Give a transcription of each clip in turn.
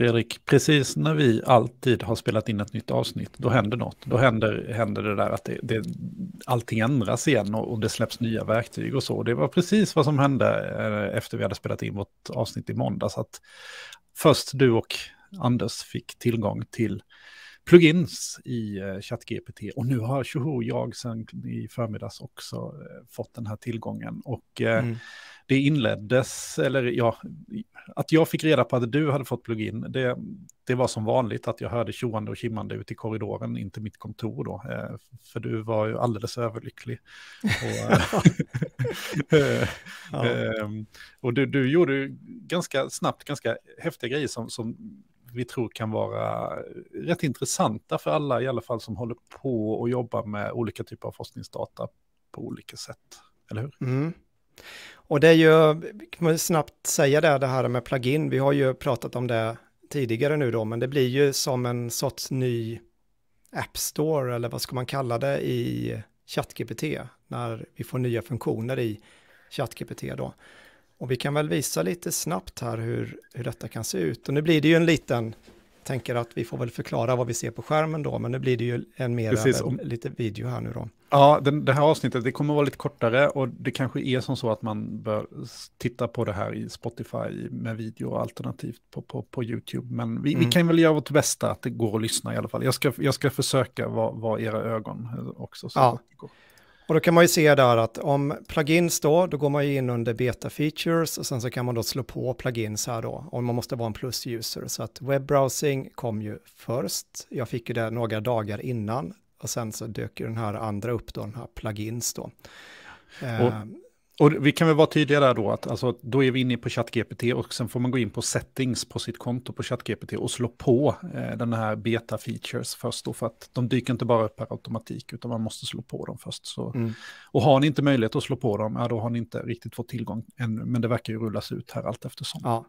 Fredrik, precis när vi alltid har spelat in ett nytt avsnitt, då händer något. Då händer, händer det där att det, det, allting ändras igen och, och det släpps nya verktyg och så. Det var precis vad som hände eh, efter vi hade spelat in vårt avsnitt i måndags. Att först du och Anders fick tillgång till plugins i eh, ChatGPT och nu har Tjoho jag sen i förmiddags också eh, fått den här tillgången. Och mm det inleddes, eller ja, att jag fick reda på att du hade fått plugin, det, det var som vanligt att jag hörde tjoande och kimmande ute i korridoren, inte mitt kontor då, eh, för du var ju alldeles överlycklig. Och, eh, ja. Ehm, och du, du gjorde ganska snabbt ganska häftiga grejer som, som vi tror kan vara rätt intressanta för alla, i alla fall som håller på och jobbar med olika typer av forskningsdata på olika sätt. Eller hur? Mm. Och det är ju, kan man snabbt säga det, det här med plugin, vi har ju pratat om det tidigare nu då, men det blir ju som en sorts ny App Store, eller vad ska man kalla det, i ChatGPT, när vi får nya funktioner i ChatGPT då. Och vi kan väl visa lite snabbt här hur, hur detta kan se ut. Och nu blir det ju en liten, tänker att vi får väl förklara vad vi ser på skärmen då, men nu blir det ju en mer, Precis, om, lite video här nu då. Ja, den, det här avsnittet det kommer att vara lite kortare och det kanske är som så att man bör titta på det här i Spotify med video alternativt på, på, på YouTube. Men vi, mm. vi kan väl göra vårt bästa att det går att lyssna i alla fall. Jag ska, jag ska försöka vara, vara era ögon eh, också. ja. Och då kan man ju se där att om plugins då, då går man ju in under beta features och sen så kan man då slå på plugins här då, om man måste vara en plus user. Så att webbrowsing kom ju först. Jag fick ju det några dagar innan och sen så dök ju den här andra upp då, den här plugins då. Och, eh, och vi kan väl vara tydliga där då, att alltså, då är vi inne på ChatGPT och sen får man gå in på settings på sitt konto på ChatGPT och slå på eh, den här beta-features först då, för att de dyker inte bara upp per automatik, utan man måste slå på dem först. Så. Mm. Och har ni inte möjlighet att slå på dem, ja, då har ni inte riktigt fått tillgång ännu, men det verkar ju rullas ut här allt eftersom. Ja.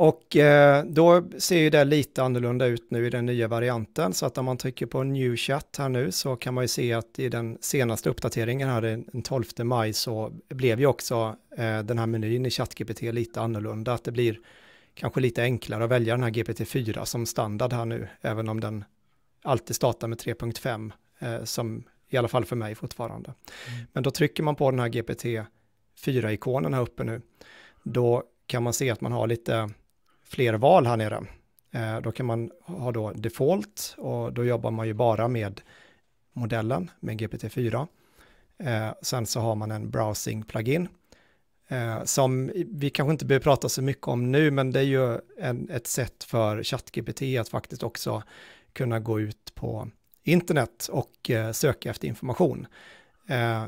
Och eh, då ser ju det lite annorlunda ut nu i den nya varianten. Så att om man trycker på new chat här nu så kan man ju se att i den senaste uppdateringen här den 12 maj så blev ju också eh, den här menyn i ChatGPT lite annorlunda. Att det blir kanske lite enklare att välja den här GPT-4 som standard här nu, även om den alltid startar med 3.5 eh, som i alla fall för mig fortfarande. Mm. Men då trycker man på den här GPT-4-ikonen här uppe nu. Då kan man se att man har lite fler val här nere. Eh, då kan man ha då default och då jobbar man ju bara med modellen med GPT-4. Eh, sen så har man en browsing-plugin eh, som vi kanske inte behöver prata så mycket om nu, men det är ju en, ett sätt för ChatGPT att faktiskt också kunna gå ut på internet och söka efter information.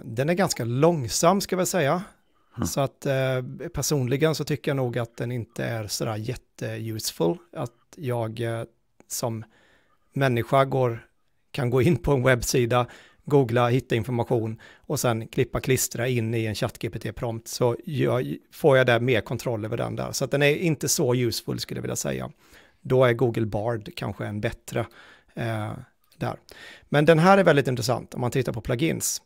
Den är ganska långsam ska vi säga. Mm. Så att eh, personligen så tycker jag nog att den inte är sådär jätteuseful. Att jag eh, som människa går, kan gå in på en webbsida, googla, hitta information och sen klippa klistra in i en chatt gpt prompt så jag, får jag där mer kontroll över den där. Så att den är inte så useful skulle jag vilja säga. Då är Google Bard kanske en bättre eh, där. Men den här är väldigt intressant om man tittar på plugins.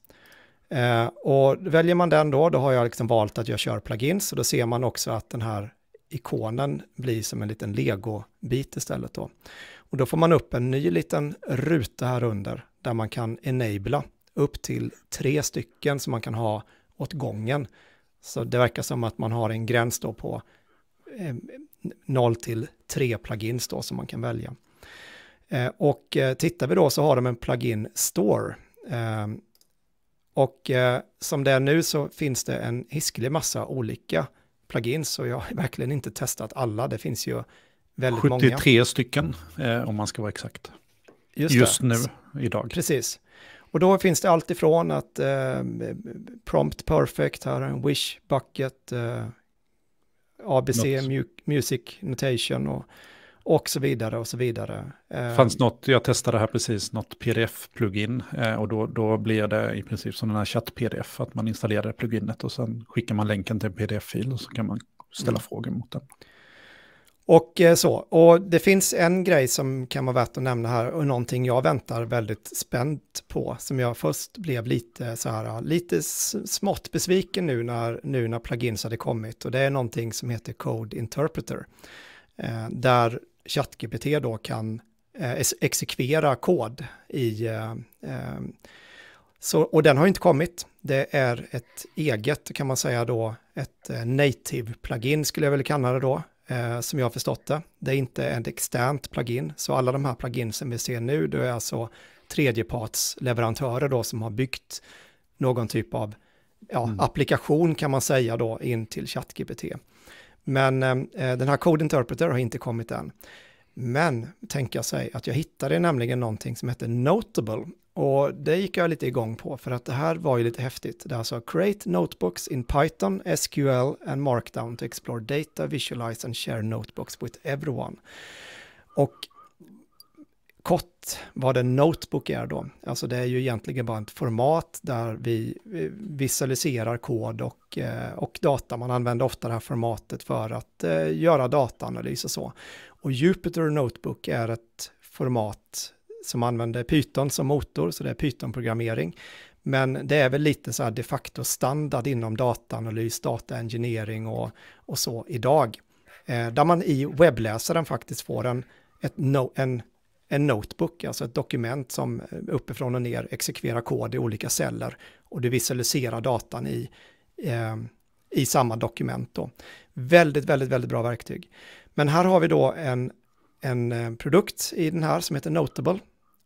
Eh, och väljer man den då, då har jag liksom valt att jag kör plugins och då ser man också att den här ikonen blir som en liten lego-bit istället då. Och då får man upp en ny liten ruta här under där man kan enabla upp till tre stycken som man kan ha åt gången. Så det verkar som att man har en gräns då på eh, 0 till 3 plugins då som man kan välja. Eh, och eh, tittar vi då så har de en plugin store eh, och eh, som det är nu så finns det en hiskelig massa olika plugins och jag har verkligen inte testat alla. Det finns ju väldigt 73 många. 73 stycken eh, om man ska vara exakt. Just, Just nu, idag. Precis. Och då finns det allt ifrån att eh, Prompt Perfect, här en Wish Bucket, eh, ABC Not. Music Notation och och så vidare och så vidare. Eh, fanns något, jag testade här precis något pdf-plugin eh, och då, då blir det i princip som den här chatt-pdf, att man installerar pluginet och sen skickar man länken till en pdf-fil och så kan man ställa mm. frågor mot den. Och eh, så, och det finns en grej som kan vara värt att nämna här och någonting jag väntar väldigt spänt på som jag först blev lite så här, lite smått besviken nu när, nu när plugins hade kommit och det är någonting som heter Code Interpreter. Där ChatGPT då kan eh, exekvera kod i... Eh, eh, så, och den har inte kommit. Det är ett eget, kan man säga då, ett native-plugin skulle jag väl kalla det då, som jag har förstått det. Det är inte ett externt plugin, så alla de här pluginsen vi ser nu, det är alltså tredjepartsleverantörer då som har byggt någon typ av ja, mm. applikation kan man säga då in till ChatGPT. Men eh, den här Code Interpreter har inte kommit än. Men tänka sig att jag hittade nämligen någonting som hette Notable och det gick jag lite igång på för att det här var ju lite häftigt. Det är alltså Create Notebooks in Python, SQL and Markdown to explore data, visualize and share notebooks with everyone. Och kort vad en notebook är då. Alltså det är ju egentligen bara ett format där vi visualiserar kod och, eh, och data. Man använder ofta det här formatet för att eh, göra dataanalys och så. Och Jupyter Notebook är ett format som använder Python som motor, så det är Python-programmering. Men det är väl lite så här de facto standard inom dataanalys, dataengineering och, och så idag. Eh, där man i webbläsaren faktiskt får en, ett no, en en notebook, alltså ett dokument som eh, uppifrån och ner exekverar kod i olika celler och du visualiserar datan i, eh, i samma dokument. Då. Väldigt, väldigt, väldigt bra verktyg. Men här har vi då en, en eh, produkt i den här som heter Notable.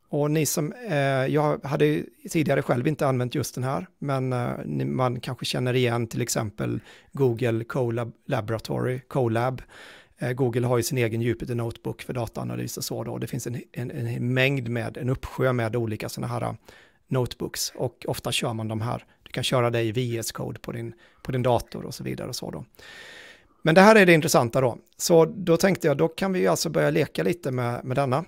Och ni som, eh, jag hade tidigare själv inte använt just den här, men eh, ni, man kanske känner igen till exempel Google Colab Laboratory, Colab, Eh, Google har ju sin egen Jupyter Notebook för dataanalys och så då. det finns en, en, en, mängd med, en uppsjö med olika sådana här eh, notebooks. Och ofta kör man de här, du kan köra det i VS Code på din, på din dator och så vidare och så då. Men det här är det intressanta då. Så då tänkte jag, då kan vi ju alltså börja leka lite med, med denna.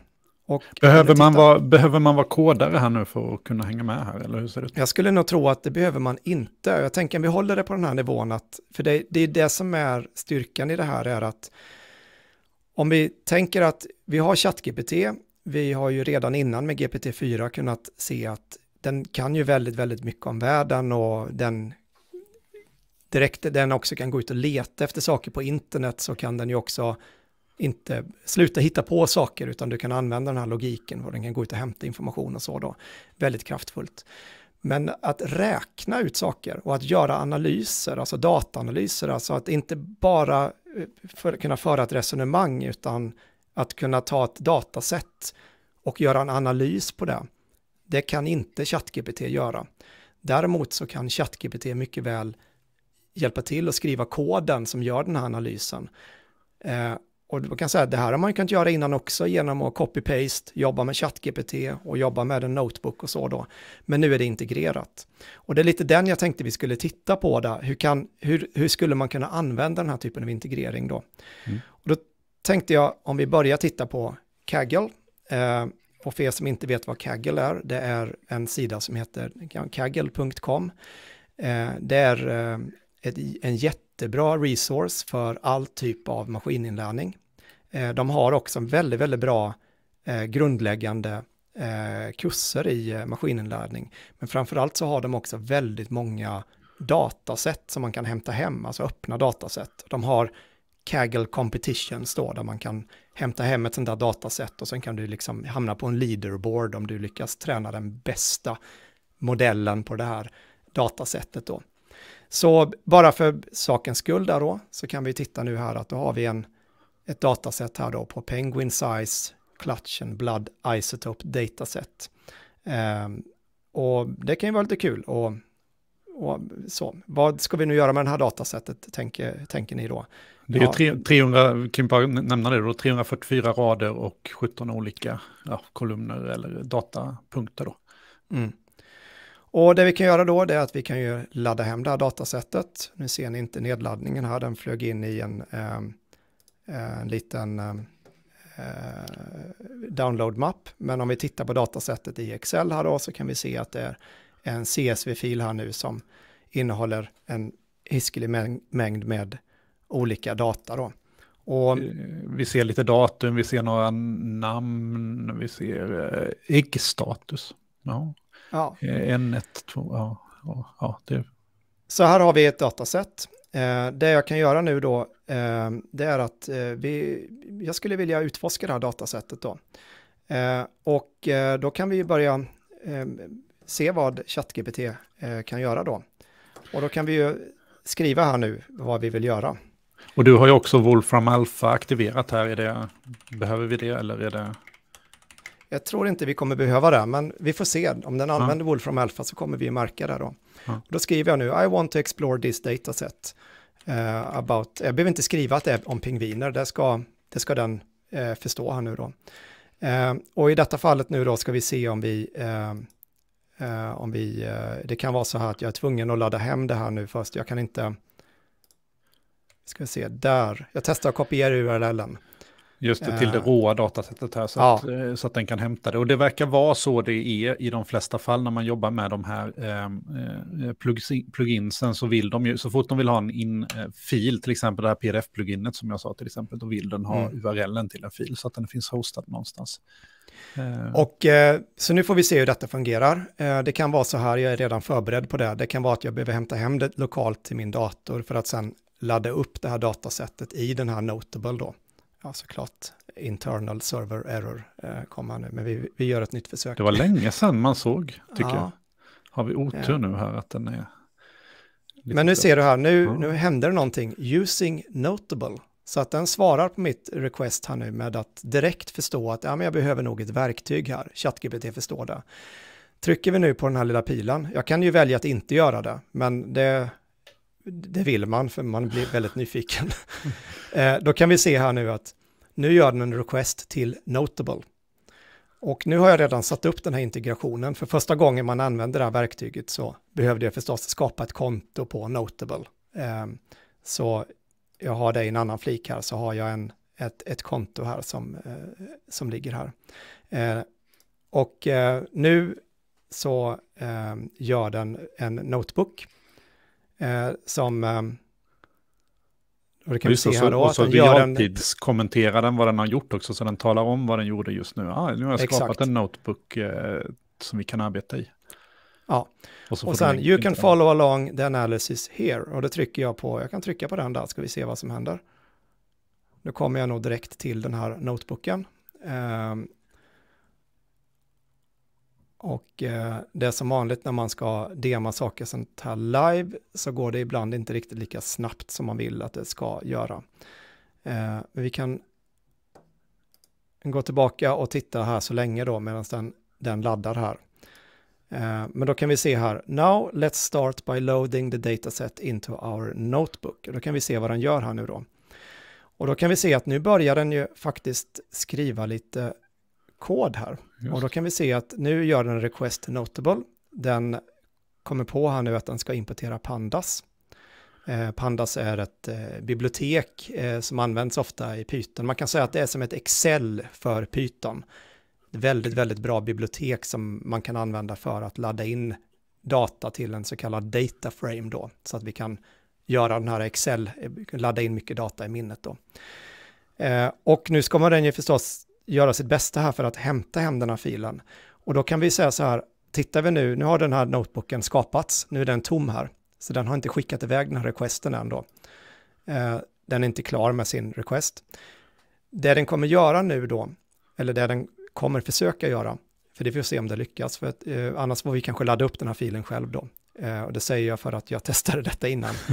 Och behöver, man vara, behöver man vara kodare här nu för att kunna hänga med här, eller hur ser det ut? Jag skulle nog tro att det behöver man inte. Jag tänker att vi håller det på den här nivån, att, för det, det är det som är styrkan i det här, är att om vi tänker att vi har ChatGPT, vi har ju redan innan med GPT-4 kunnat se att den kan ju väldigt, väldigt mycket om världen och den direkt den också kan gå ut och leta efter saker på internet så kan den ju också inte sluta hitta på saker utan du kan använda den här logiken och den kan gå ut och hämta information och så då. Väldigt kraftfullt. Men att räkna ut saker och att göra analyser, alltså dataanalyser, alltså att inte bara eh, för, kunna föra ett resonemang utan att kunna ta ett datasätt och göra en analys på det. Det kan inte ChatGPT göra. Däremot så kan ChatGPT mycket väl hjälpa till att skriva koden som gör den här analysen. Eh, och man kan säga att det här har man kunnat göra innan också genom att copy-paste, jobba med ChatGPT och jobba med en notebook och så då. Men nu är det integrerat. Och det är lite den jag tänkte vi skulle titta på där. Hur, kan, hur, hur skulle man kunna använda den här typen av integrering då? Mm. Och då tänkte jag om vi börjar titta på Kaggle. Eh, och för er som inte vet vad Kaggle är, det är en sida som heter kaggle.com. Eh, det är eh, ett, en jätte jättebra resource för all typ av maskininlärning. Eh, de har också en väldigt, väldigt bra eh, grundläggande eh, kurser i maskininlärning. Men framförallt så har de också väldigt många datasätt som man kan hämta hem, alltså öppna datasätt. De har Kaggle Competitions då, där man kan hämta hem ett sånt där datasätt och sen kan du liksom hamna på en leaderboard om du lyckas träna den bästa modellen på det här datasättet då. Så bara för sakens skull där då, så kan vi titta nu här att då har vi en, ett dataset här då på Penguin Size Clutch and Blood Isotope Dataset. Um, och det kan ju vara lite kul och, och, så. Vad ska vi nu göra med det här datasättet, tänker, tänker ni då? Det är ja. 300, kan bara nämna det då, 344 rader och 17 olika ja, kolumner eller datapunkter då. Mm. Och det vi kan göra då är att vi kan ju ladda hem det här datasättet. Nu ser ni inte nedladdningen här, den flög in i en, ehm, eh, en liten ehm, eh, download-mapp. Men om vi tittar på datasättet i Excel här då så kan vi se att det är en CSV-fil här nu som innehåller en hiskelig mängd med olika data då. Och, eh, vi ser lite datum, vi ser några namn, vi ser eh, Ja. Eh, en, ett, två, ja, ja, det. Så här har vi ett dataset. Eh, det jag kan göra nu då, eh, det är att vi, jag skulle vilja utforska det här datasättet då. Och då kan vi börja se vad ChatGPT kan göra då. Och då kan vi ju skriva här nu vad vi vill göra. Och du har ju också Wolfram Alpha aktiverat här, är det, behöver vi det eller är det? Jag tror inte vi kommer behöva det, men vi får se. Om den använder ja. Wolfram Alpha så kommer vi märka det då. Ja. Och då skriver jag nu, I want to explore this dataset. Uh, eh, about, jag behöver inte skriva att det är om pingviner, det ska, det ska den uh, förstå här nu då. Uh, och i detta fallet nu då ska vi se om vi, om vi, det kan vara så här att jag är tvungen att ladda hem det här nu först, jag kan inte, ska vi se, där, jag testar att kopiera URLen. Just det, till det eh. råa datasättet här, så, ja. att, eh, så att den kan hämta det. Och det verkar vara så det är i de flesta fall när man jobbar med de här ehm, eh, pluginsen, så vill de ju, så fort de vill ha en in-fil, eh, till exempel det här pdf-pluginet som jag sa till exempel, då vill den ha mm. urlen till en fil så att den finns hostad någonstans. Och eh, så nu får vi se hur detta fungerar. Eh, det kan vara så här, jag är redan förberedd på det. Det kan vara att jag behöver hämta hem det lokalt till min dator för att sen ladda upp det här datasättet i den här Notable då ja, såklart internal server error eh, komma nu, men vi, vi gör ett nytt försök. Det var länge sedan man såg, tycker ja. jag. Har vi otur nu här att den är... Men nu ser du här, nu, ja. nu händer det någonting. Using notable. Så att den svarar på mitt request här nu med att direkt förstå att ja, men jag behöver nog ett verktyg här. ChatGPT förstår det. Trycker vi nu på den här lilla pilen, jag kan ju välja att inte göra det, men det det vill man, för man blir väldigt nyfiken. Eh, då kan vi se här nu att nu gör den en request till Notable. Och nu har jag redan satt upp den här integrationen. För första gången man använder det här verktyget så behövde jag förstås skapa ett konto på Notable. Eh, så jag har det i en annan flik här, så har jag en, ett, ett konto här som, eh, som ligger här. och nu så gör den en notebook eh, som... Eh, och det kan just se så, här då. Och så realtidskommenterar den, den vad den har gjort också, så den talar om vad den gjorde just nu. Ah, nu har jag skapat exakt. en notebook eh, som vi kan arbeta i. Ja, och, så och sen you can follow along the analysis here. Och det trycker jag på, jag kan trycka på den där, ska vi se vad som händer. Nu kommer jag nog direkt till den här notebooken. Um, och eh, det är som vanligt när man ska dema saker sånt här live så går det ibland inte riktigt lika snabbt som man vill att det ska göra. Eh, men vi kan gå tillbaka och titta här så länge då medan den, den laddar här. Eh, men då kan vi se här, now let's start by loading the dataset into our notebook. då kan vi se vad den gör här nu då. Och då kan vi se att nu börjar den ju faktiskt skriva lite kod här. Just. Och då kan vi se att nu gör den request notable. Den kommer på här nu att den ska importera pandas. Eh, pandas är ett eh, bibliotek eh, som används ofta i Python. Man kan säga att det är som ett Excel för Python. Väldigt, väldigt bra bibliotek som man kan använda för att ladda in data till en så kallad data frame då, så att vi kan göra den här Excel, eh, ladda in mycket data i minnet då. Eh, och nu ska man den ju förstås göra sitt bästa här för att hämta hem den här filen. Och då kan vi säga så här, tittar vi nu, nu har den här notebooken skapats, nu är den tom här, så den har inte skickat iväg den här requesten ändå. Eh, den är inte klar med sin request. Det den kommer göra nu då, eller det den kommer försöka göra, för det får vi se om det lyckas, för att, eh, annars får vi kanske ladda upp den här filen själv då. Eh, och det säger jag för att jag testade detta innan.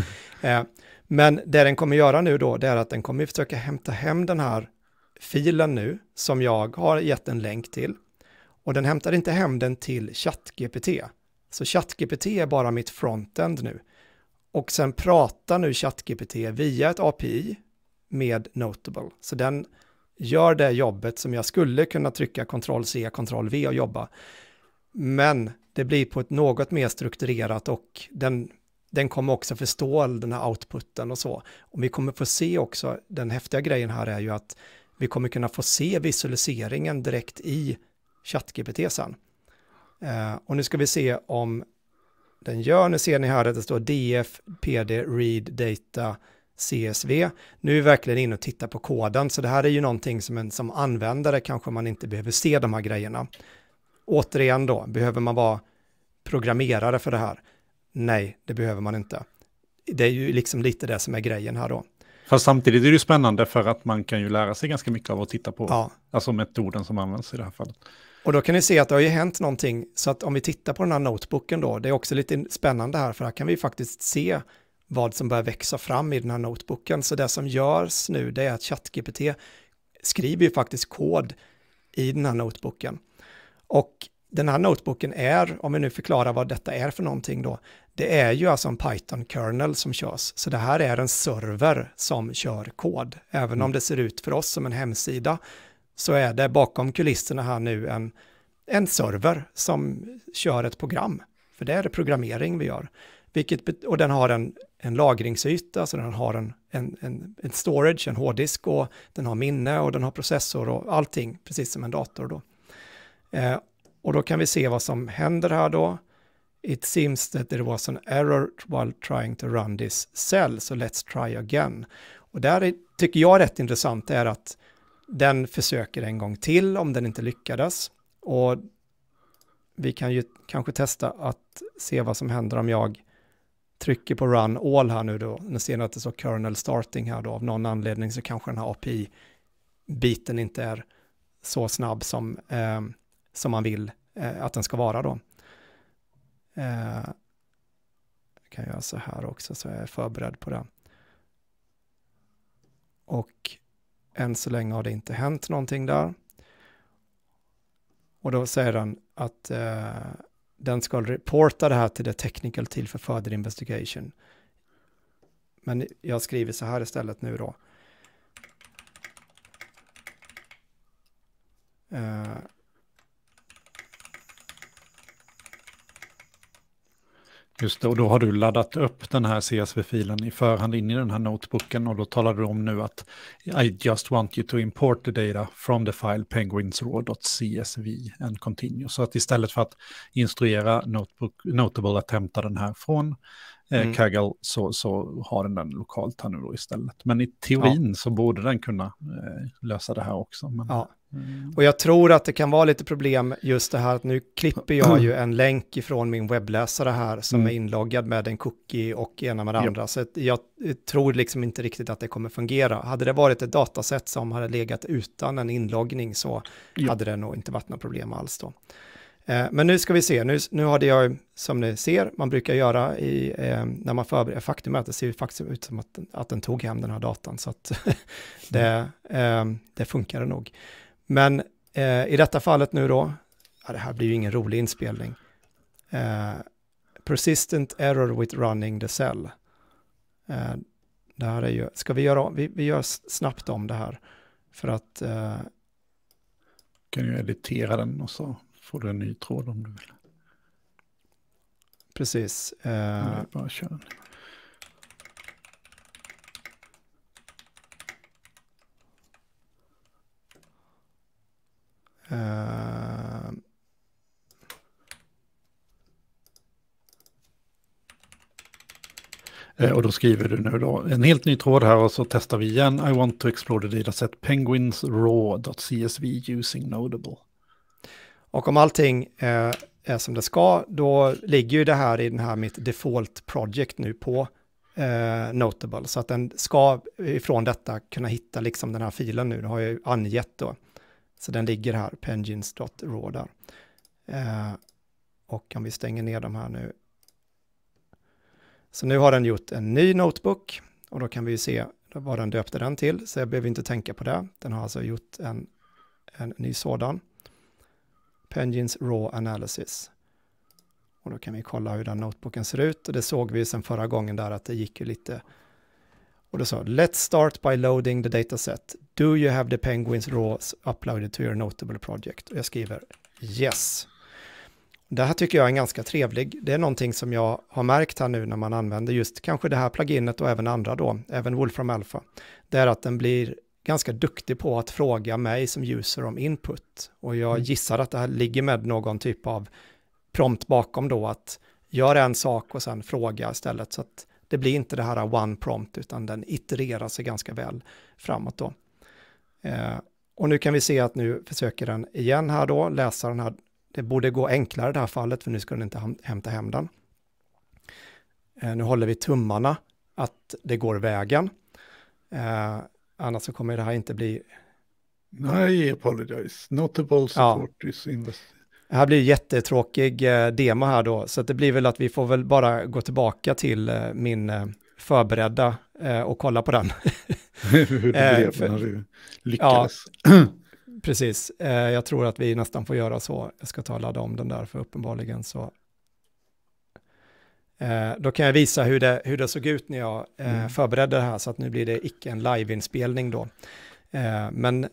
Eh, men det den kommer göra nu då, det är att den kommer försöka hämta hem den här filen nu som jag har gett en länk till och den hämtar inte hem den till ChatGPT. Så ChatGPT är bara mitt frontend nu. Och sen pratar nu ChatGPT via ett API med Notable. Så den gör det jobbet som jag skulle kunna trycka Ctrl-C, Ctrl-V och jobba. Men det blir på ett något mer strukturerat och den, den kommer också förstå all den här outputen och så. Och vi kommer få se också, den häftiga grejen här är ju att vi kommer kunna få se visualiseringen direkt i ChatGPT sen. Eh, och nu ska vi se om den gör, nu ser ni här att det står DF, PD, Read, Data, CSV. Nu är vi verkligen inne och tittar på koden, så det här är ju någonting som en, som användare kanske man inte behöver se de här grejerna. Återigen då, behöver man vara programmerare för det här? Nej, det behöver man inte. Det är ju liksom lite det som är grejen här då. Fast samtidigt är det ju spännande för att man kan ju lära sig ganska mycket av att titta på ja. alltså metoden som används i det här fallet. Och då kan ni se att det har ju hänt någonting, så att om vi tittar på den här notebooken då, det är också lite spännande här, för här kan vi faktiskt se vad som börjar växa fram i den här notebooken. Så det som görs nu, det är att ChatGPT skriver ju faktiskt kod i den här notebooken. Och den här notebooken är, om vi nu förklarar vad detta är för någonting då, det är ju alltså en Python-kernel som körs, så det här är en server som kör kod. Även mm. om det ser ut för oss som en hemsida så är det bakom kulisserna här nu en, en server som kör ett program. För det är det programmering vi gör. Vilket, och den har en, en lagringsyta, så den har en, en, en, en storage, en hårddisk och den har minne och den har processor och allting, precis som en dator då. Eh, och då kan vi se vad som händer här då. It seems that there was an error while trying to run this cell, so let's try again. Och där är, tycker jag rätt intressant är att den försöker en gång till om den inte lyckades. Och vi kan ju kanske testa att se vad som händer om jag trycker på run all här nu då. Nu ser ni att det står kernel starting här då. Av någon anledning så kanske den här API-biten inte är så snabb som, eh, som man vill eh, att den ska vara då. Eh, jag kan göra så här också så jag är förberedd på det. Och än så länge har det inte hänt någonting där. Och då säger den att eh, den ska reporta det här till det technical till för further investigation. Men jag skriver så här istället nu då. Eh, Just det, och då har du laddat upp den här CSV-filen i förhand in i den här notebooken och då talar du om nu att I just want you to import the data from the file penguinsraw.csv and continue. Så att istället för att instruera notebook, Notable att hämta den här från eh, mm. Kaggle så, så har den den lokalt här nu då istället. Men i teorin ja. så borde den kunna eh, lösa det här också. Men... Ja. Mm. Och jag tror att det kan vara lite problem just det här att nu klipper jag mm. ju en länk ifrån min webbläsare här som mm. är inloggad med en cookie och ena med det andra. Så jag tror liksom inte riktigt att det kommer fungera. Hade det varit ett datasätt som hade legat utan en inloggning så jo. hade det nog inte varit några problem alls då. Eh, men nu ska vi se, nu, nu hade jag, som ni ser, man brukar göra i, eh, när man förbereder, faktum är att det ser ju faktiskt ut som att, att den tog hem den här datan, så att det, eh, det funkade nog. Men eh, i detta fallet nu då, ja, det här blir ju ingen rolig inspelning. Eh, persistent error with running the cell. Eh, det här är ju, ska vi göra, vi, vi gör snabbt om det här för att... Eh, kan ju editera den och så får du en ny tråd om du vill. Precis. Eh, bara köra. Eh, och då skriver du nu då en helt ny tråd här och så testar vi igen. I want to explore the dataset penguins raw.csv using notable. Och om allting eh, är som det ska, då ligger ju det här i den här mitt default project nu på eh, Notable. Så att den ska ifrån detta kunna hitta liksom den här filen nu. Det har jag ju angett då. Så den ligger här, penguins.raw där. Eh, och om vi stänger ner de här nu så nu har den gjort en ny notebook och då kan vi ju se vad den döpte den till, så jag behöver inte tänka på det. Den har alltså gjort en, en ny sådan. Penguins Raw Analysis. Och då kan vi kolla hur den notebooken ser ut och det såg vi sen förra gången där att det gick ju lite och då sa Let's start by loading the dataset. Do you have the penguins raws uploaded to your notable project? Och jag skriver Yes. Det här tycker jag är en ganska trevlig. Det är någonting som jag har märkt här nu när man använder just kanske det här pluginet och även andra då, även Wolfram Alpha. Det är att den blir ganska duktig på att fråga mig som user om input. Och jag mm. gissar att det här ligger med någon typ av prompt bakom då att göra en sak och sen fråga istället. Så att det blir inte det här one prompt utan den itererar sig ganska väl framåt då. Eh, och nu kan vi se att nu försöker den igen här då läsa den här det borde gå enklare i det här fallet, för nu ska den inte hämta hem den. Eh, nu håller vi tummarna att det går vägen. Eh, annars så kommer det här inte bli... Nej, apologize. Notable support ja. is invested. Det här blir jättetråkig eh, demo här då, så det blir väl att vi får väl bara gå tillbaka till eh, min eh, förberedda eh, och kolla på den. Hur det blev eh, när du lyckades. Ja. Precis, eh, jag tror att vi nästan får göra så. Jag ska ta och ladda om den där för uppenbarligen så. Eh, då kan jag visa hur det, hur det såg ut när jag eh, mm. förberedde det här så att nu blir det icke en liveinspelning då. Men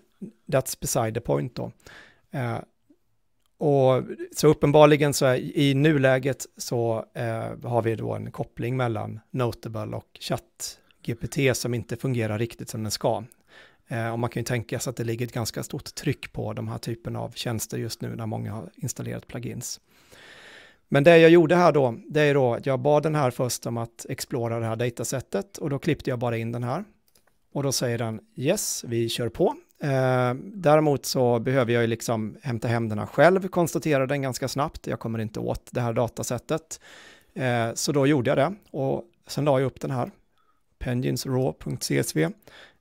that's beside the point då. Och så uppenbarligen så är, i nuläget så har vi då en koppling mellan Notable och ChatGPT som inte fungerar riktigt som den ska. Eh, och man kan ju tänka sig att det ligger ett ganska stort tryck på de här typen av tjänster just nu när många har installerat plugins. Men det jag gjorde här då, det är då att jag bad den här först om att explora det här datasättet och då klippte jag bara in den här. Och då säger den yes, vi kör på. Eh, däremot så behöver jag ju liksom hämta hem den här själv, konstaterade den ganska snabbt. Jag kommer inte åt det här datasättet. Eh, så då gjorde jag det och sen la jag upp den här, penginsraw.csv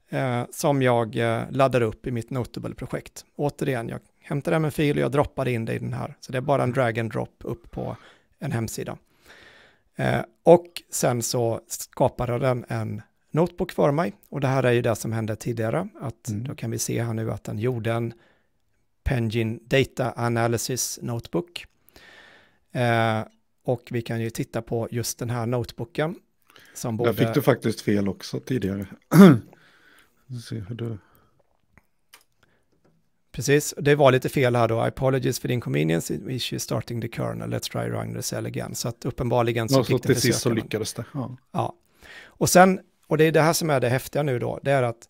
eh, som jag eh, laddar upp i mitt Notable-projekt. Återigen, jag hämtar hem en fil och jag droppar in det i den här. Så det är bara en drag and drop upp på en hemsida. Eh, och sen så skapade den en notebook för mig. Och det här är ju det som hände tidigare, att mm. då kan vi se här nu att den gjorde en Pengin Data Analysis Notebook. Eh, och vi kan ju titta på just den här notebooken. Som både... Där fick du faktiskt fel också tidigare. se hur du... Precis, det var lite fel här då. I apologies for the inconvenience issue starting the kernel. Let's try running the cell again. Så att uppenbarligen så ja, fick så till sist så lyckades det. Ja. ja. Och sen, och det är det här som är det häftiga nu då, det är att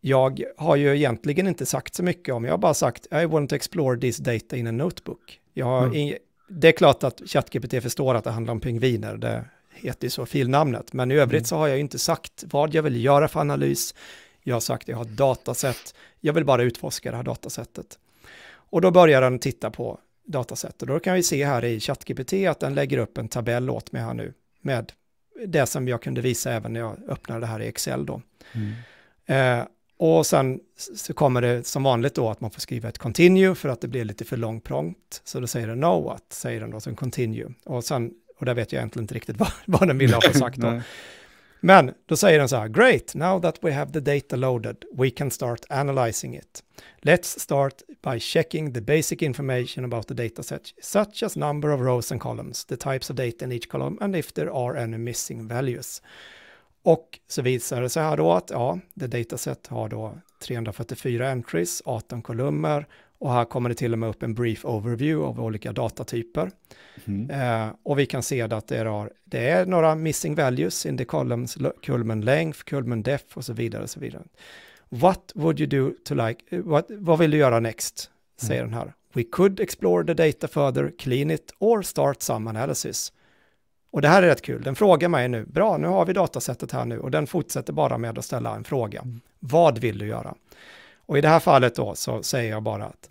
jag har ju egentligen inte sagt så mycket om, jag har bara sagt I want to explore this data in a notebook. Mm. In, det är klart att ChatGPT förstår att det handlar om pingviner, det heter ju så filnamnet, men i övrigt mm. så har jag inte sagt vad jag vill göra för analys, jag har sagt jag har datasätt, jag vill bara utforska det här datasättet. Och då börjar den titta på datasättet. Då kan vi se här i ChatGPT att den lägger upp en tabell åt mig här nu med det som jag kunde visa även när jag öppnade det här i Excel då. Mm. Eh, och sen så kommer det som vanligt då att man får skriva ett continue för att det blir lite för långt prompt. Så då säger den no what, säger den då sen continue. Och sen, och där vet jag egentligen inte riktigt vad, vad den vill ha sagt då. Men då säger den så här, great, now that we have the data loaded, we can start analyzing it. Let's start by checking the basic information about the dataset, such as number of rows and columns, the types of data in each column and if there are any missing values. Och så visar det sig här då att ja, det dataset har då 344 entries, 18 kolumner och här kommer det till och med upp en brief overview av olika datatyper. Mm. Eh, och vi kan se att det är, det är några missing values in the columns, kulmen length, kulmen depth och så vidare. Och så vidare. What would you do to like, eh, what, vad vill du göra next? Säger mm. den här. We could explore the data further, clean it or start some analysis. Och det här är rätt kul, den frågar mig nu, bra nu har vi datasättet här nu och den fortsätter bara med att ställa en fråga. Mm. Vad vill du göra? Och i det här fallet då så säger jag bara att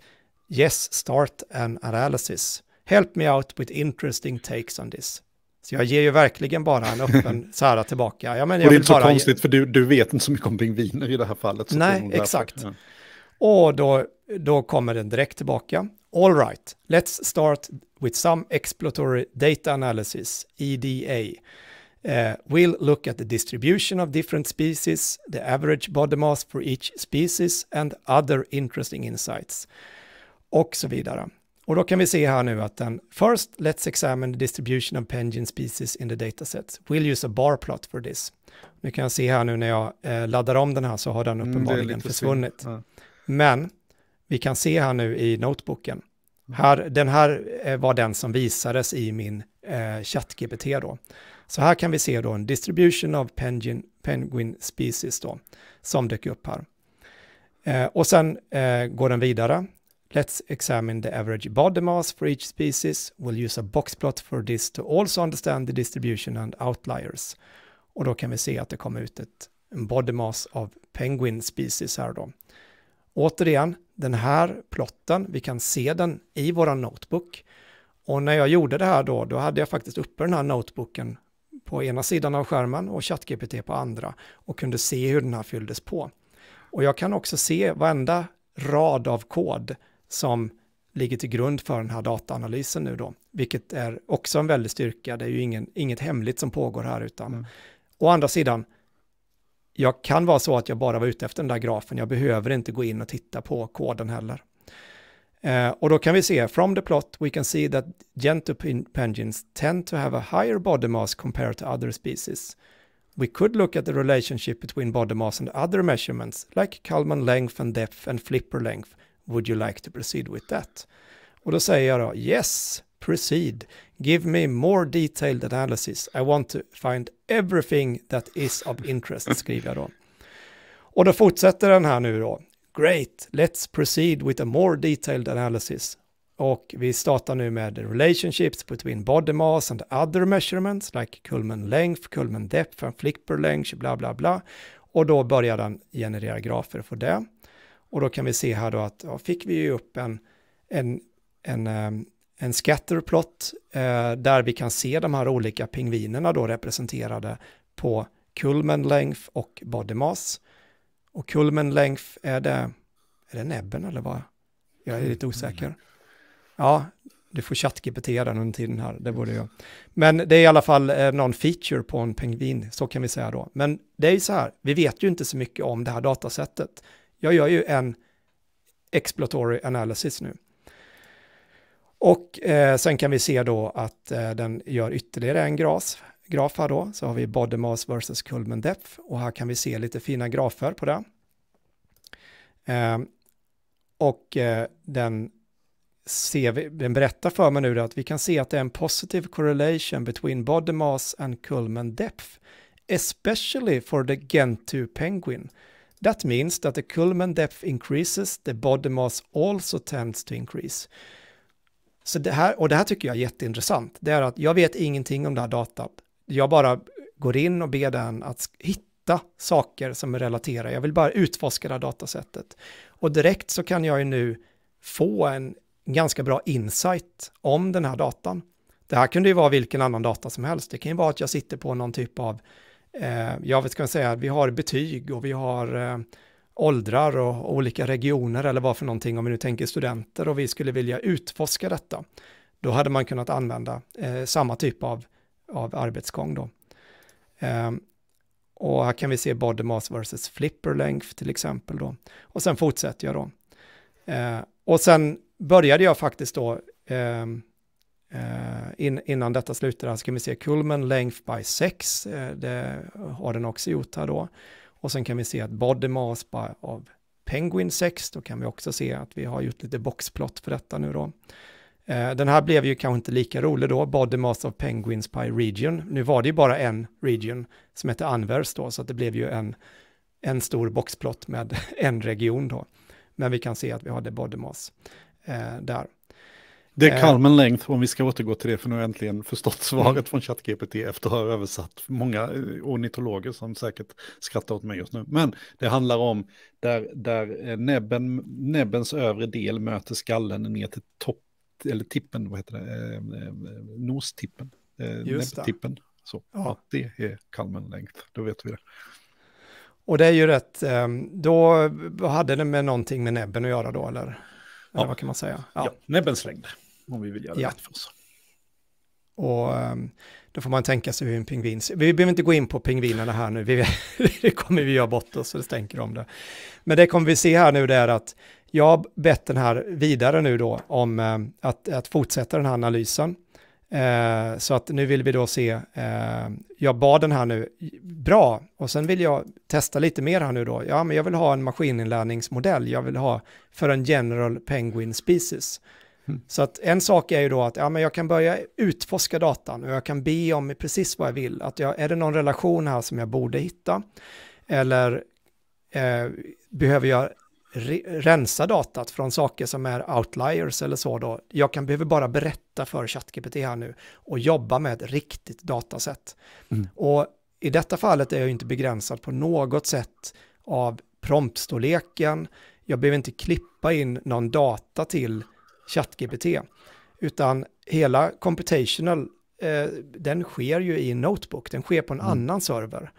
yes, start an analysis. Help me out with interesting takes on this. Så jag ger ju verkligen bara en öppen sära tillbaka. Ja, men jag och det är inte så konstigt, ge... för du, du vet inte så mycket om pingviner i det här fallet. Nej, exakt. Ja. Och då, då kommer den direkt tillbaka. All right, let's start with some exploratory data analysis, EDA. Uh, we'll look at the distribution of different species, the average body mass for each species and other interesting insights. Och så vidare. Och då kan vi se här nu att den um, first let's examine the distribution of penguin species in the dataset. We'll use a bar plot for this. Nu kan jag se här nu när jag eh, laddar om den här så har den mm, uppenbarligen mm, försvunnit. Ja. Men vi kan se här nu i notebooken. Mm. Här, den här eh, var den som visades i min eh, gpt då. Så här kan vi se då en distribution av penguin, penguin species då, som dök upp här. Eh, och sen eh, går den vidare. Let's examine the average body mass for each species. We'll use a box plot for this to also understand the distribution and outliers. Och då kan vi se att det kommer ut ett, en body mass av penguin species här då. Återigen, den här plotten, vi kan se den i våran notebook. Och när jag gjorde det här då, då hade jag faktiskt uppe den här notebooken på ena sidan av skärmen och ChatGPT på andra och kunde se hur den här fylldes på. Och jag kan också se varenda rad av kod som ligger till grund för den här dataanalysen nu då, vilket är också en väldig styrka. Det är ju ingen, inget hemligt som pågår här utan. Mm. Å andra sidan, jag kan vara så att jag bara var ute efter den där grafen, jag behöver inte gå in och titta på koden heller. Eh, och då kan vi se, from the plot we can see that gentopengins tend to have a higher body mass compared to other species. We could look at the relationship between body mass and other measurements, like Kalman length and depth and flipper length. Would you like to proceed with that? Och då säger jag då, yes, proceed. Give me more detailed analysis. I want to find everything that is of interest, skriver jag då. Och då fortsätter den här nu då. Great, let's proceed with a more detailed analysis. Och vi startar nu med the relationships between body mass and other measurements like kulmen length, kulmen depth and flipper length, bla bla bla. Och då börjar den generera grafer för det. Och då kan vi se här då att ja, fick vi ju upp en, en, en, ehm, en scatterplot eh, där vi kan se de här olika pingvinerna då representerade på kulmen length och body mass. Och Kulmenlängf, är det, är det näbben eller vad? Jag är lite osäker. Ja, du får ChatGPT den under tiden här, det borde jag. Men det är i alla fall eh, någon feature på en pingvin, så kan vi säga då. Men det är ju så här, vi vet ju inte så mycket om det här datasättet. Jag gör ju en exploratory analysis nu. Och eh, sen kan vi se då att eh, den gör ytterligare en gras graf här då, så har vi body mass versus kulmen depth och här kan vi se lite fina grafer på det. Eh, och eh, den, ser vi, den berättar för mig nu att vi kan se att det är en positive correlation between body mass and culmen depth, especially for the Gentoo penguin. That means that the culmen depth increases, the body mass also tends to increase. Så det här, och det här tycker jag är jätteintressant, det är att jag vet ingenting om det här datat jag bara går in och ber den att hitta saker som är relaterade. Jag vill bara utforska det här datasättet. Och direkt så kan jag ju nu få en ganska bra insight om den här datan. Det här kunde ju vara vilken annan data som helst. Det kan ju vara att jag sitter på någon typ av, eh, jag vet ska säga, vi har betyg och vi har eh, åldrar och olika regioner eller vad för någonting om vi nu tänker studenter och vi skulle vilja utforska detta. Då hade man kunnat använda eh, samma typ av av arbetsgång då. Ehm, och här kan vi se body mass versus flipper length till exempel då. Och sen fortsätter jag då. Ehm, och sen började jag faktiskt då, ehm, eh, innan detta slutade, så kan vi se kulmen length by 6, eh, det har den också gjort här då. Och sen kan vi se att body mass by, av Penguin 6, då kan vi också se att vi har gjort lite boxplot för detta nu då. Eh, den här blev ju kanske inte lika rolig då, Bodymass of Penguins by Region. Nu var det ju bara en region som hette Anvers då, så det blev ju en, en stor boxplott med en region då. Men vi kan se att vi hade Bodymass eh, där. Det är eh, Carmen längd, om vi ska återgå till det, för nu har jag äntligen förstått svaret från ChatGPT efter att ha översatt många eh, ornitologer som säkert skrattar åt mig just nu. Men det handlar om där, där näbben, näbbens övre del möter skallen ner till toppen eller tippen, vad heter det, eh, nostippen, eh, näbbtippen. Så ja. att det är Kalmenlängd. då vet vi det. Och det är ju rätt, ehm, då hade det med någonting med näbben att göra då, eller? eller ja. vad kan man säga? Ja, ja näbbens längd, om vi vill göra ja. det för oss. Och då får man tänka sig hur en pingvin ser Vi behöver inte gå in på pingvinerna här nu, vi, det kommer vi göra bort oss så det stänker om det. Men det kommer vi se här nu det är att jag har bett den här vidare nu då om eh, att, att fortsätta den här analysen. Eh, så att nu vill vi då se, eh, jag bad den här nu, bra, och sen vill jag testa lite mer här nu då. Ja, men jag vill ha en maskininlärningsmodell, jag vill ha för en general penguin species. Mm. Så att en sak är ju då att ja, men jag kan börja utforska datan och jag kan be om precis vad jag vill. Att jag, är det någon relation här som jag borde hitta? Eller eh, behöver jag rensa datat från saker som är outliers eller så då. Jag kan behöver bara berätta för ChatGPT här nu och jobba med ett riktigt datasätt. Mm. Och i detta fallet är jag inte begränsad på något sätt av promptstorleken. Jag behöver inte klippa in någon data till ChatGPT, utan hela computational, eh, den sker ju i en Notebook, den sker på en mm. annan server.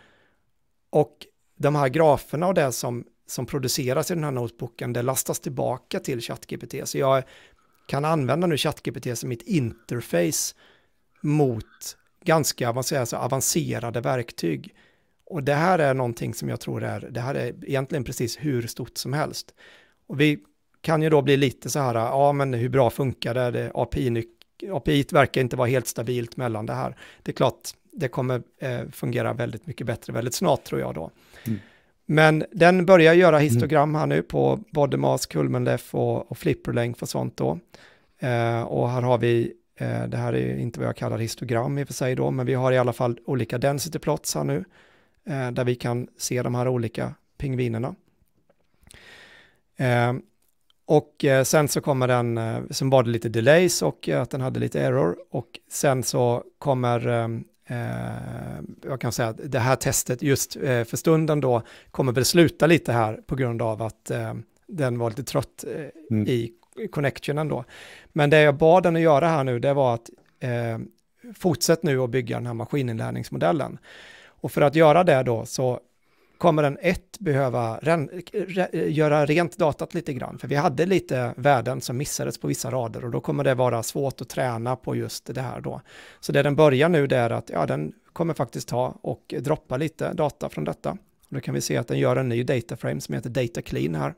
Och de här graferna och det som som produceras i den här notebooken, det lastas tillbaka till ChatGPT. Så jag kan använda nu ChatGPT som mitt interface mot ganska avancerade, avancerade verktyg. Och det här är någonting som jag tror är, det här är egentligen precis hur stort som helst. Och vi kan ju då bli lite så här, ja men hur bra funkar det? det API, API verkar inte vara helt stabilt mellan det här. Det är klart, det kommer eh, fungera väldigt mycket bättre väldigt snart tror jag då. Mm. Men den börjar göra mm. histogram här nu på både mass, kulmenleff och, och flipperlängd och sånt då. Eh, och här har vi, eh, det här är inte vad jag kallar histogram i och för sig då, men vi har i alla fall olika density plots här nu, eh, där vi kan se de här olika pingvinerna. Eh, och eh, sen så kommer den, eh, sen var det lite delays och eh, att den hade lite error, och sen så kommer Eh, jag kan säga att det här testet just eh, för stunden då kommer väl sluta lite här på grund av att eh, den var lite trött mm. i connectionen då. Men det jag bad den att göra här nu, det var att eh, fortsätt nu att bygga den här maskininlärningsmodellen. Och för att göra det då så kommer den ett behöva ren, re, göra rent datat lite grann. För vi hade lite värden som missades på vissa rader och då kommer det vara svårt att träna på just det här då. Så det den börjar nu det är att ja, den kommer faktiskt ta och droppa lite data från detta. Och då kan vi se att den gör en ny data frame som heter data clean här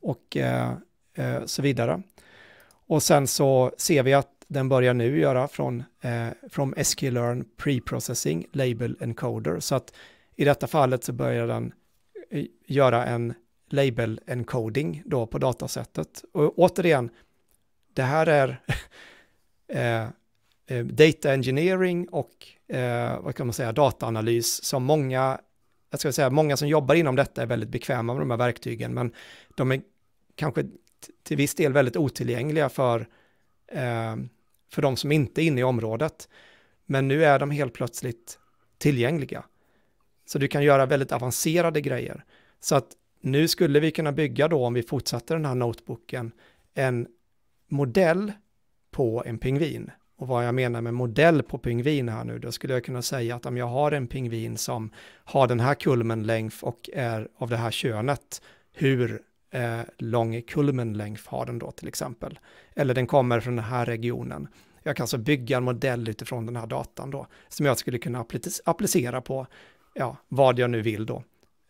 och eh, eh, så vidare. Och sen så ser vi att den börjar nu göra från, eh, från SQLearn preprocessing label encoder. Så att i detta fallet så börjar den eh, göra en label encoding då på datasättet. Och återigen, det här är eh, eh, data engineering och eh, vad kan man säga, dataanalys som många, jag ska säga, många som jobbar inom detta är väldigt bekväma med de här verktygen, men de är kanske till viss del väldigt otillgängliga för, eh, för de som inte är inne i området. Men nu är de helt plötsligt tillgängliga. Så du kan göra väldigt avancerade grejer. Så att nu skulle vi kunna bygga då, om vi fortsätter den här notebooken, en modell på en pingvin. Och vad jag menar med modell på pingvin här nu, då skulle jag kunna säga att om jag har en pingvin som har den här kulmenlängf och är av det här könet, hur eh, lång kulmenlängf har den då till exempel? Eller den kommer från den här regionen. Jag kan alltså bygga en modell utifrån den här datan då, som jag skulle kunna applicera på ja, vad jag nu vill då.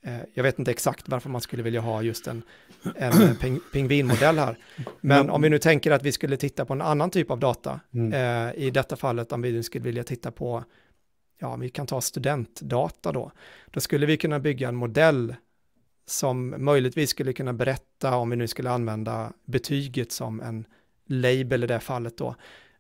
Eh, jag vet inte exakt varför man skulle vilja ha just en, en ping, pingvinmodell här. Men om vi nu tänker att vi skulle titta på en annan typ av data, mm. eh, i detta fallet om vi nu skulle vilja titta på, ja, vi kan ta studentdata då, då skulle vi kunna bygga en modell som möjligtvis skulle kunna berätta, om vi nu skulle använda betyget som en label i det fallet då,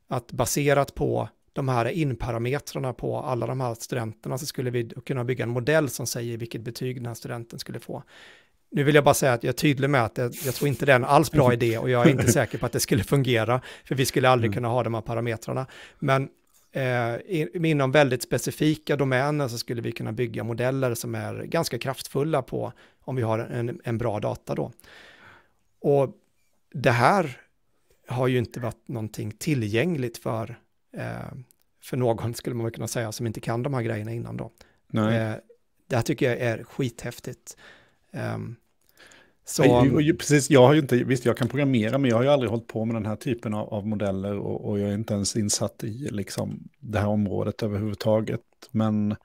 att baserat på de här inparametrarna på alla de här studenterna så skulle vi kunna bygga en modell som säger vilket betyg den här studenten skulle få. Nu vill jag bara säga att jag är tydlig med att jag, jag tror inte det är en alls bra mm. idé och jag är inte säker på att det skulle fungera, för vi skulle aldrig mm. kunna ha de här parametrarna. Men eh, inom väldigt specifika domäner så skulle vi kunna bygga modeller som är ganska kraftfulla på om vi har en, en bra data då. Och det här har ju inte varit någonting tillgängligt för Eh, för någon, skulle man kunna säga, som inte kan de här grejerna innan då. Nej. Eh, det här tycker jag är skithäftigt. Ehm, så... Jag, precis, jag har ju inte, visst, jag kan programmera, men jag har ju aldrig hållit på med den här typen av, av modeller och, och, jag är inte ens insatt i liksom, det här området överhuvudtaget. Men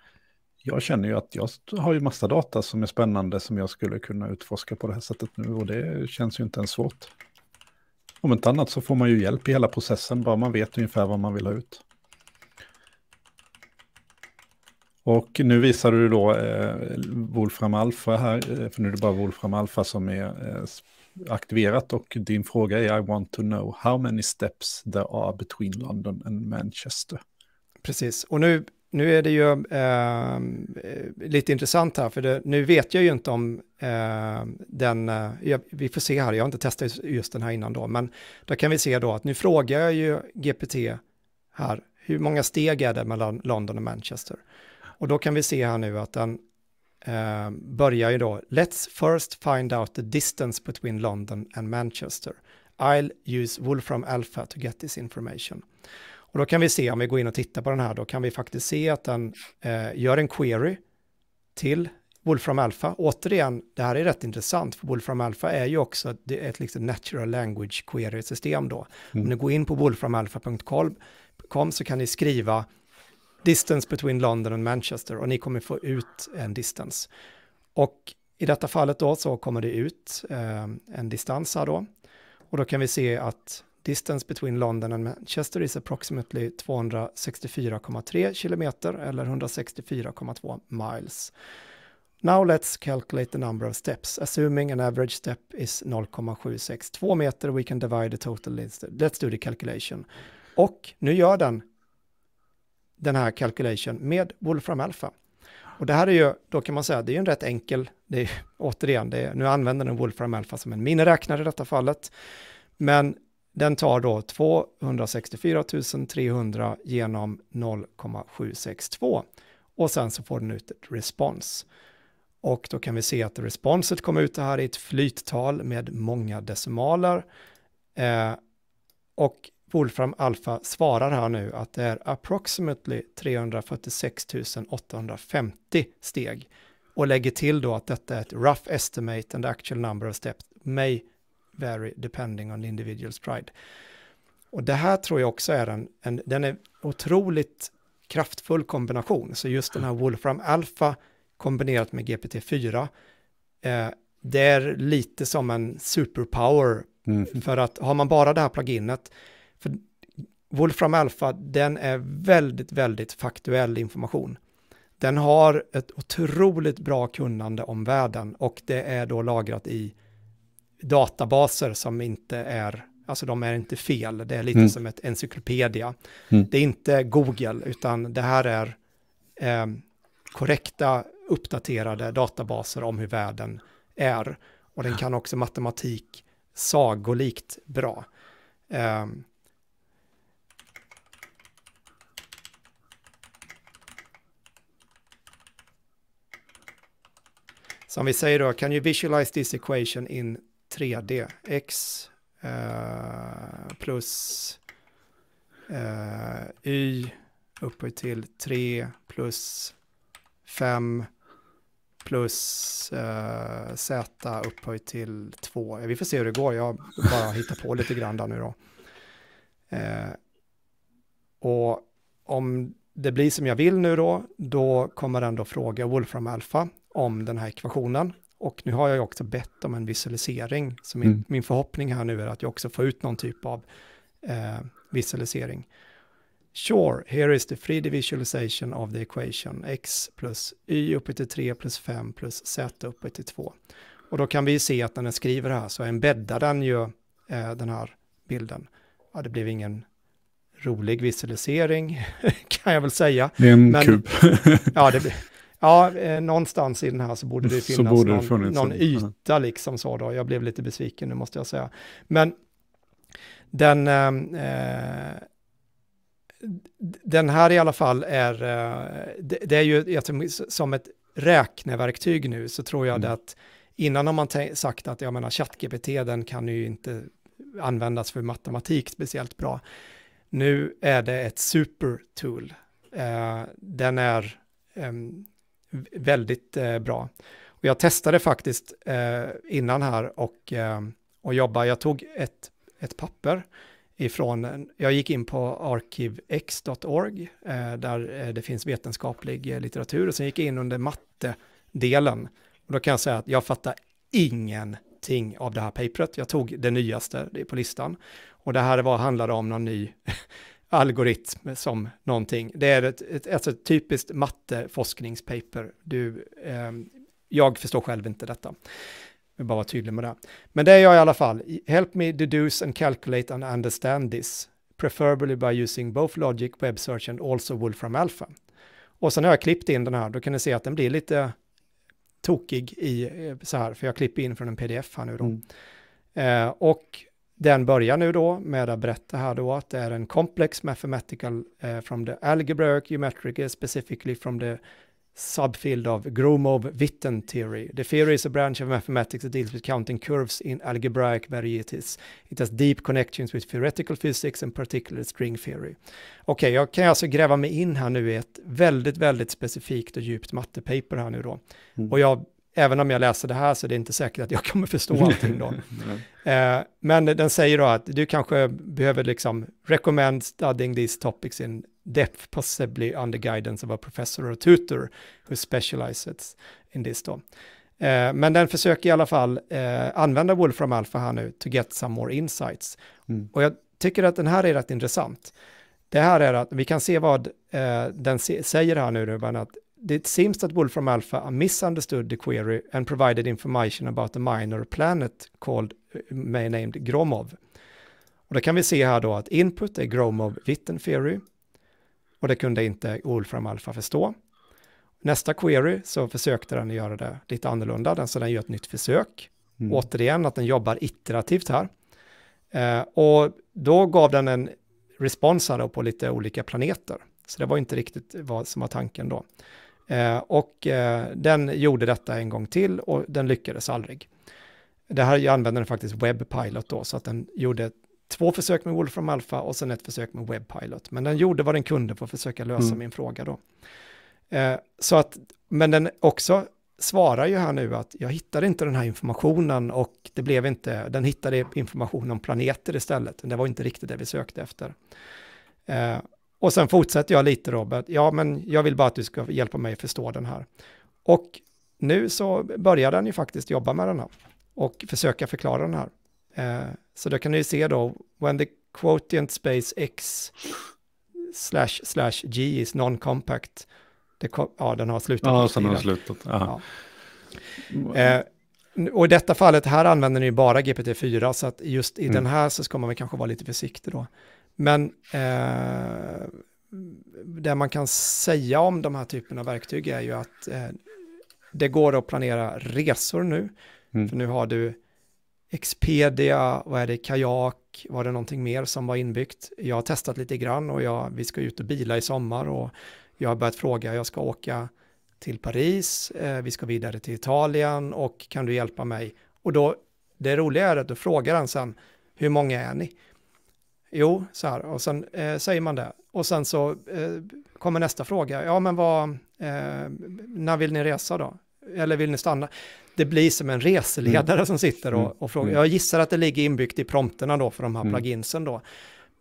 jag känner ju att jag har ju massa data som är spännande som jag skulle kunna utforska på det här sättet nu och det känns ju inte ens svårt. Om inte annat så får man ju hjälp i hela processen, bara man vet ungefär vad man vill ha ut. Och nu visar du då eh, Wolfram Alpha här, eh, för nu är det bara Wolfram Alpha som är eh, aktiverat och din fråga är I want to know how many steps there are between London and Manchester. Precis, och nu nu är det ju eh, eh, lite intressant här, för det, nu vet jag ju inte om eh, den, eh, vi får se här, jag har inte testat just den här innan då, men då kan vi se då att nu frågar jag ju GPT här, hur många steg är det mellan London och Manchester? Och då kan vi se här nu att den eh, börjar ju då, let's first find out the distance between London and Manchester. I'll use Wolfram Alpha to get this information. Och då kan vi se, om vi går in och tittar på den här, då kan vi faktiskt se att den eh, gör en query till Wolfram Alpha. Återigen, det här är rätt intressant, för Wolfram Alpha är ju också ett, ett liksom natural language query-system då. Mm. Om ni går in på wolframalpha.com så kan ni skriva distance between London and Manchester och ni kommer få ut en distance. Och i detta fallet då så kommer det ut eh, en distans här då. Och då kan vi se att Distance between London and Manchester is approximately 264,3 kilometer eller 164,2 miles. Now let's calculate the number of steps. Assuming an average step is 0,762 meter, we can divide the total distance. Let's do the calculation. Och nu gör den den här calculation med Wolfram Alpha. Och det här är ju, då kan man säga, det är ju en rätt enkel, det är, återigen, det är, nu använder den Wolfram Alpha som en miniräknare i detta fallet. Men den tar då 264 300 genom 0,762 och sen så får den ut ett respons. Och då kan vi se att responset kommer ut här i ett flyttal med många decimaler. Eh, och Wolfram Alpha svarar här nu att det är approximately 346 850 steg och lägger till då att detta är ett rough estimate and the actual number of steps may vary depending on the individual's pride. Och det här tror jag också är en, en den är otroligt kraftfull kombination. Så just den här Wolfram Alpha kombinerat med GPT-4, eh, det är lite som en superpower. Mm. För att har man bara det här pluginet, för Wolfram Alpha, den är väldigt, väldigt faktuell information. Den har ett otroligt bra kunnande om världen och det är då lagrat i databaser som inte är, alltså de är inte fel, det är lite mm. som ett encyklopedia. Mm. Det är inte Google, utan det här är eh, korrekta, uppdaterade databaser om hur världen är. Och den kan också matematik sagolikt bra. Eh, Som vi säger då, can you visualize this equation in 3D, x eh, plus eh, y upphöjt till 3 plus 5 plus eh, z upphöjt till 2. Eh, vi får se hur det går, jag bara hittar på lite grann där nu då. Eh, och om det blir som jag vill nu då, då kommer den då fråga Wolfram Alpha om den här ekvationen och nu har jag också bett om en visualisering, så min, mm. min förhoppning här nu är att jag också får ut någon typ av eh, visualisering. Sure, here is the 3D visualization of the equation x plus y uppe till 3 plus 5 plus z uppe till 2. Och då kan vi se att när den skriver det här så embeddar den ju eh, den här bilden. Ja, det blev ingen rolig visualisering kan jag väl säga. Det är en Men, kub. ja, det, Ja, eh, någonstans i den här så borde det finnas borde det någon, någon yta liksom så då. Jag blev lite besviken nu måste jag säga. Men den, ehm, eh, den här i alla fall är, eh, det, det är ju som ett räkneverktyg nu så tror jag mm. att innan har man sagt att jag menar ChatGPT den kan ju inte användas för matematik speciellt bra. Nu är det ett supertool. Eh, den är um, väldigt eh, bra. Och jag testade faktiskt eh, innan här och, eh, och jobba. Jag tog ett, ett papper ifrån, jag gick in på arkivx.org eh, där eh, det finns vetenskaplig eh, litteratur och sen gick jag in under mattedelen. Och då kan jag säga att jag fattar ingenting av det här papret. Jag tog det nyaste, det är på listan. Och det här var, handlade om någon ny algoritm som någonting. Det är ett, ett, alltså ett typiskt matteforskningspaper. Du, eh, jag förstår själv inte detta. Jag vill bara vara tydlig med det. Men det är jag i alla fall. Help me deduce and calculate and understand this. Preferably by using both logic, web search and also Wolfram Alpha. Och sen har jag klippt in den här, då kan ni se att den blir lite tokig i eh, så här, för jag klipper in från en pdf här nu då. Mm. Eh, och den börjar nu då med att berätta här då att det är en komplex mathematical uh, from the algebraic geometric eh, specifically from the subfield of Gromov-Witten theory. The theory is a branch of mathematics that deals with counting curves in algebraic varieties. It has deep connections with theoretical physics and particular string theory. Okej, okay, jag kan alltså gräva mig in här nu i ett väldigt, väldigt specifikt och djupt mattepaper här nu då. Mm. Och jag även om jag läser det här så är det inte säkert att jag kommer förstå allting då. Eh, men den säger då att du kanske behöver liksom recommend studying these topics in depth, possibly under guidance of a professor or tutor who specializes in this då. Eh, men den försöker i alla fall eh, använda Wolfram Alpha här nu to get some more insights. Mm. Och jag tycker att den här är rätt intressant. Det här är att vi kan se vad den säger här nu, Ruben, att it seems that Wolfram Alpha misunderstood the query and provided information about the minor planet called eh, may named Gromov. Och då kan vi se här då att input är Gromov-Witten theory och det kunde inte Wolfram Alpha förstå. Nästa query så försökte den göra det lite annorlunda, den, så den gör ett nytt försök. Mm. Återigen att den jobbar iterativt här. Eh, och då gav den en respons här då på lite olika planeter. Så det var inte riktigt vad som var tanken då. Eh, och eh, den gjorde detta en gång till och den lyckades aldrig. Det här använde den faktiskt WebPilot då, så att den gjorde två försök med Wolfram Alpha och sen ett försök med WebPilot. Men den gjorde vad den kunde för att försöka lösa mm. min fråga då. Eh, så att, men den också svarar ju här nu att jag hittade inte den här informationen och det blev inte, den hittade information om planeter istället. Det var inte riktigt det vi sökte efter. Och sen fortsätter jag lite Robert, ja men jag vill bara att du ska hjälpa mig förstå den här. Och nu så börjar den ju faktiskt jobba med den här och försöka förklara den här. Eh, så då kan ni se då, when the quotient space x slash slash g is non-compact, ja den har slutat. Ja, sen har slutat. Ja. Eh, och i detta fallet, här använder ni ju bara GPT-4, så att just i mm. den här så ska man väl kanske vara lite försiktig då. Men eh, det man kan säga om de här typerna av verktyg är ju att eh, det går att planera resor nu. Mm. För nu har du Expedia, vad är det, kajak, var det någonting mer som var inbyggt? Jag har testat lite grann och jag, vi ska ut och bila i sommar och jag har börjat fråga, jag ska åka till Paris, eh, vi ska vidare till Italien och kan du hjälpa mig? Och då, det roliga är att du frågar den sen, hur många är ni? Jo, så här, och sen eh, säger man det. Och sen så eh, kommer nästa fråga, ja men vad, eh, när vill ni resa då? Eller vill ni stanna? Det blir som en reseledare mm. som sitter och, mm. och frågar. Mm. Jag gissar att det ligger inbyggt i prompterna då för de här mm. pluginsen då.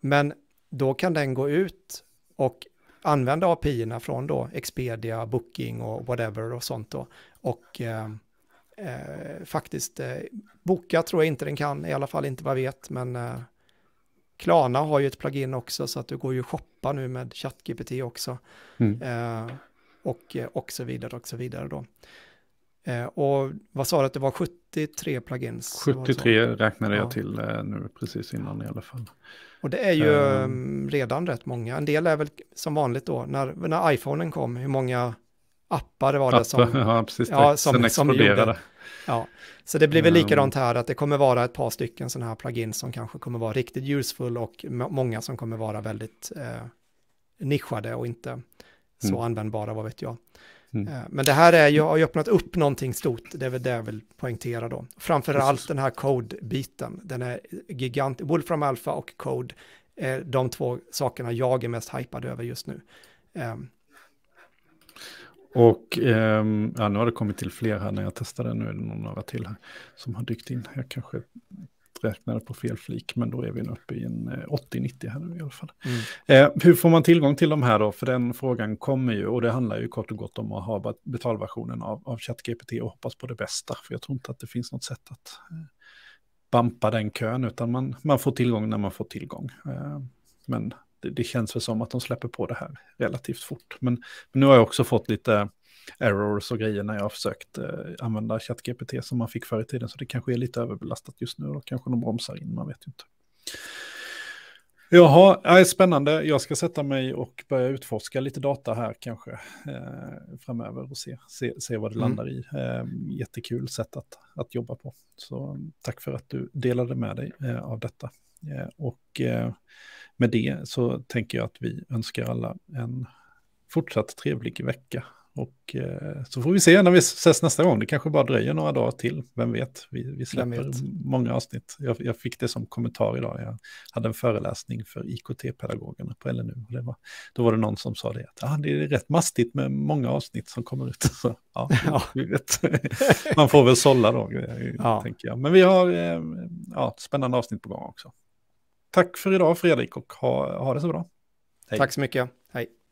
Men då kan den gå ut och använda API-erna från då Expedia, Booking och whatever och sånt då. Och eh, eh, faktiskt eh, boka tror jag inte den kan, i alla fall inte vad jag vet, men eh, Klarna har ju ett plugin också så att du går ju att shoppa nu med ChatGPT också. Mm. Eh, och, eh, och så vidare och så vidare då. Eh, och vad sa du att det var 73 plugins? 73 räknade jag ja. till eh, nu precis innan i alla fall. Och det är ju um. redan rätt många. En del är väl som vanligt då när, när iPhonen kom, hur många appar var det som, ja, precis, det. ja, som, som gjorde, Ja, så det blir väl likadant ehm. här att det kommer vara ett par stycken sådana här plugins som kanske kommer vara riktigt useful och många som kommer vara väldigt eh, nischade och inte så mm. användbara, vad vet jag. Mm. Eh, men det här är ju, har ju öppnat upp någonting stort, det är väl det jag vill poängtera då. Framför allt den här code-biten, den är gigant, Wolfram Alpha och Code, eh, de två sakerna jag är mest hypad över just nu. Ehm, och eh, ja, nu har det kommit till fler här när jag testade. Nu är det några till här som har dykt in. Jag kanske räknade på fel flik, men då är vi uppe i en 80-90 eh, här nu i alla fall. Mm. Eh, hur får man tillgång till de här då? För den frågan kommer ju, och det handlar ju kort och gott om att ha betalversionen av, av ChatGPT och hoppas på det bästa, för jag tror inte att det finns något sätt att eh, bampa den kön, utan man, man får tillgång när man får tillgång. Eh, men det, känns väl som att de släpper på det här relativt fort. Men, men nu har jag också fått lite errors och grejer när jag har försökt eh, använda ChatGPT som man fick förr i tiden. Så det kanske är lite överbelastat just nu och kanske de bromsar in, man vet ju inte. Jaha, ja, spännande. Jag ska sätta mig och börja utforska lite data här kanske eh, framöver och se, se, se vad det mm. landar i. Eh, jättekul sätt att, att jobba på. Så tack för att du delade med dig eh, av detta. Eh, och eh, med det så tänker jag att vi önskar alla en fortsatt trevlig vecka. Och eh, så får vi se när vi ses nästa gång. Det kanske bara dröjer några dagar till. Vem vet? Vi, vi släpper vet. många avsnitt. Jag, jag, fick det som kommentar idag. Jag hade en föreläsning för IKT-pedagogerna på LNU. Det var, då var det någon som sa det. ah, det är rätt mastigt med många avsnitt som kommer ut. Så, ja, ja. Vi vet. Man får väl sålla då, ja. tänker jag. Men vi har eh, ja, spännande avsnitt på gång också. Tack för idag Fredrik och ha, ha det så bra. Hej. Tack så mycket. Hej.